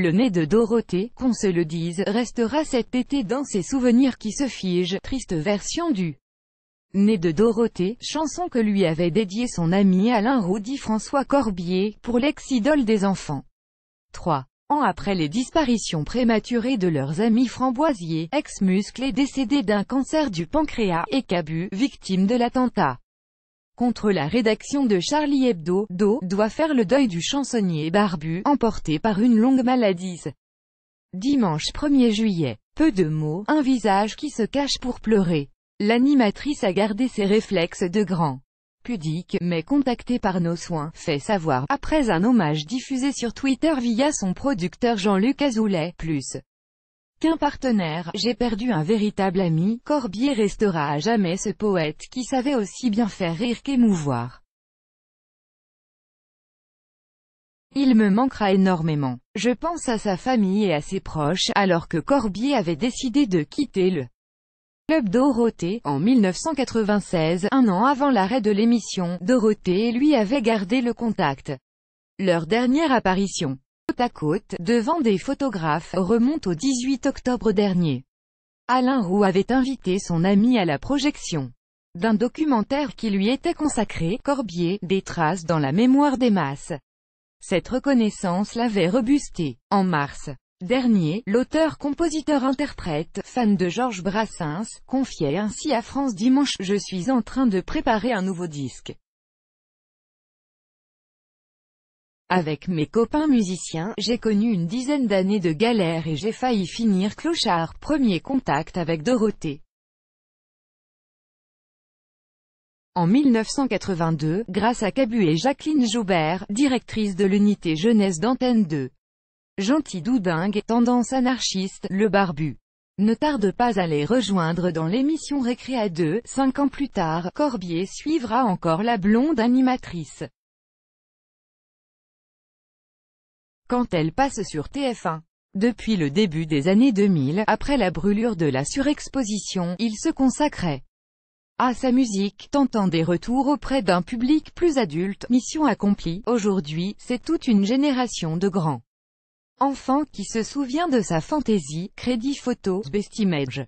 Le nez de Dorothée, qu'on se le dise, restera cet été dans ses souvenirs qui se figent, triste version du Nez de Dorothée, chanson que lui avait dédiée son ami Alain Roudy François Corbier, pour l'ex-idole des enfants. 3 ans après les disparitions prématurées de leurs amis framboisiers, ex-muscle et décédé d'un cancer du pancréas, et Cabu, victime de l'attentat contre la rédaction de Charlie Hebdo, Do doit faire le deuil du chansonnier barbu, emporté par une longue maladie. Dimanche 1er juillet. Peu de mots, un visage qui se cache pour pleurer. L'animatrice a gardé ses réflexes de grand pudique, mais contacté par nos soins, fait savoir, après un hommage diffusé sur Twitter via son producteur Jean-Luc Azoulay, plus qu'un partenaire, j'ai perdu un véritable ami, Corbier restera à jamais ce poète qui savait aussi bien faire rire qu'émouvoir. Il me manquera énormément. Je pense à sa famille et à ses proches, alors que Corbier avait décidé de quitter le Club Dorothée, en 1996, un an avant l'arrêt de l'émission, Dorothée et lui avait gardé le contact. Leur dernière apparition côte à côte, devant des photographes, remonte au 18 octobre dernier. Alain Roux avait invité son ami à la projection d'un documentaire qui lui était consacré, Corbier, des traces dans la mémoire des masses. Cette reconnaissance l'avait rebusté. En mars dernier, l'auteur-compositeur-interprète, fan de Georges Brassens, confiait ainsi à France Dimanche « Je suis en train de préparer un nouveau disque. Avec mes copains musiciens, j'ai connu une dizaine d'années de galère et j'ai failli finir clochard. Premier contact avec Dorothée. En 1982, grâce à Cabu et Jacqueline Joubert, directrice de l'unité jeunesse d'Antenne 2. Gentil doudingue, tendance anarchiste, le barbu. Ne tarde pas à les rejoindre dans l'émission à 2, cinq ans plus tard, Corbier suivra encore la blonde animatrice. quand elle passe sur TF1. Depuis le début des années 2000, après la brûlure de la surexposition, il se consacrait à sa musique, tentant des retours auprès d'un public plus adulte, mission accomplie. Aujourd'hui, c'est toute une génération de grands enfants qui se souvient de sa fantaisie, crédit photo, best image.